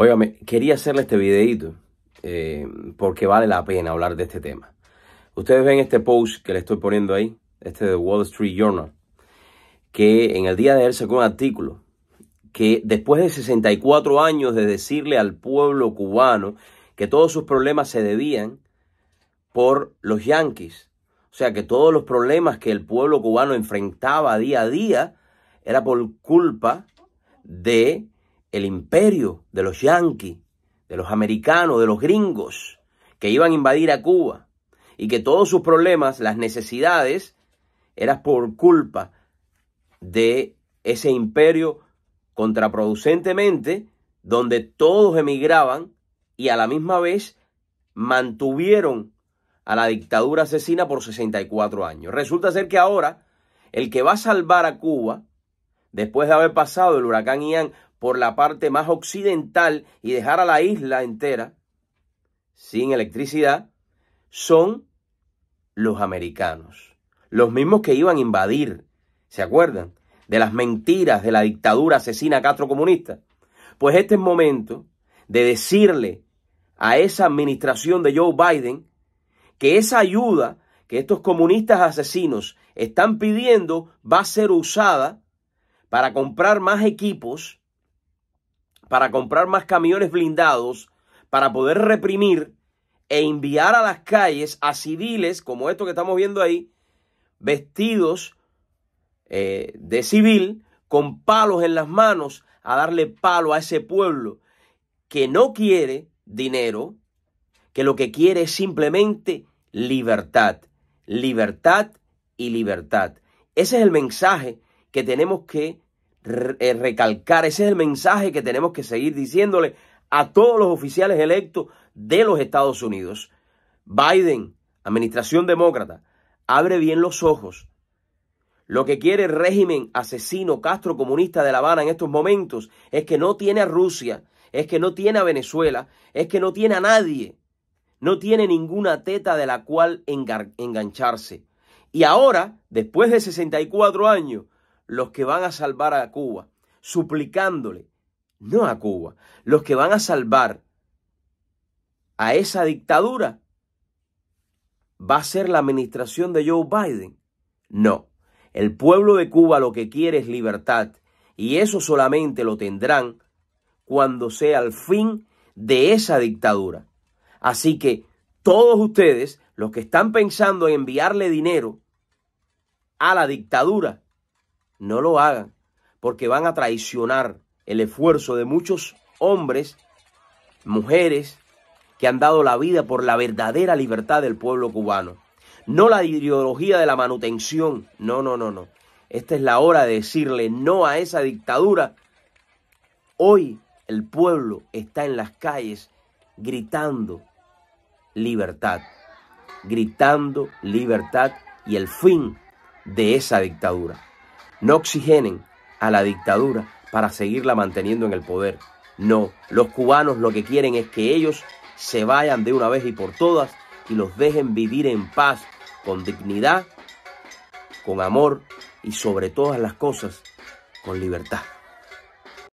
Óigame, quería hacerle este videito eh, porque vale la pena hablar de este tema. Ustedes ven este post que le estoy poniendo ahí, este de Wall Street Journal, que en el día de ayer sacó un artículo que después de 64 años de decirle al pueblo cubano que todos sus problemas se debían por los yanquis, o sea que todos los problemas que el pueblo cubano enfrentaba día a día era por culpa de el imperio de los yanquis, de los americanos, de los gringos, que iban a invadir a Cuba y que todos sus problemas, las necesidades, eran por culpa de ese imperio contraproducentemente, donde todos emigraban y a la misma vez mantuvieron a la dictadura asesina por 64 años. Resulta ser que ahora el que va a salvar a Cuba Después de haber pasado el huracán Ian por la parte más occidental y dejar a la isla entera sin electricidad, son los americanos. Los mismos que iban a invadir, ¿se acuerdan? De las mentiras de la dictadura asesina Castro comunista. Pues este es momento de decirle a esa administración de Joe Biden que esa ayuda que estos comunistas asesinos están pidiendo va a ser usada para comprar más equipos, para comprar más camiones blindados, para poder reprimir e enviar a las calles a civiles como esto que estamos viendo ahí, vestidos eh, de civil, con palos en las manos, a darle palo a ese pueblo que no quiere dinero, que lo que quiere es simplemente libertad, libertad y libertad. Ese es el mensaje que tenemos que eh, recalcar, ese es el mensaje que tenemos que seguir diciéndole a todos los oficiales electos de los Estados Unidos. Biden, administración demócrata, abre bien los ojos. Lo que quiere el régimen asesino Castro comunista de La Habana en estos momentos es que no tiene a Rusia, es que no tiene a Venezuela, es que no tiene a nadie. No tiene ninguna teta de la cual engancharse. Y ahora, después de 64 años, los que van a salvar a Cuba, suplicándole, no a Cuba, los que van a salvar a esa dictadura, va a ser la administración de Joe Biden. No, el pueblo de Cuba lo que quiere es libertad y eso solamente lo tendrán cuando sea el fin de esa dictadura. Así que todos ustedes, los que están pensando en enviarle dinero a la dictadura, no lo hagan, porque van a traicionar el esfuerzo de muchos hombres, mujeres, que han dado la vida por la verdadera libertad del pueblo cubano. No la ideología de la manutención, no, no, no, no. Esta es la hora de decirle no a esa dictadura. Hoy el pueblo está en las calles gritando libertad, gritando libertad y el fin de esa dictadura. No oxigenen a la dictadura para seguirla manteniendo en el poder. No, los cubanos lo que quieren es que ellos se vayan de una vez y por todas y los dejen vivir en paz, con dignidad, con amor y sobre todas las cosas, con libertad.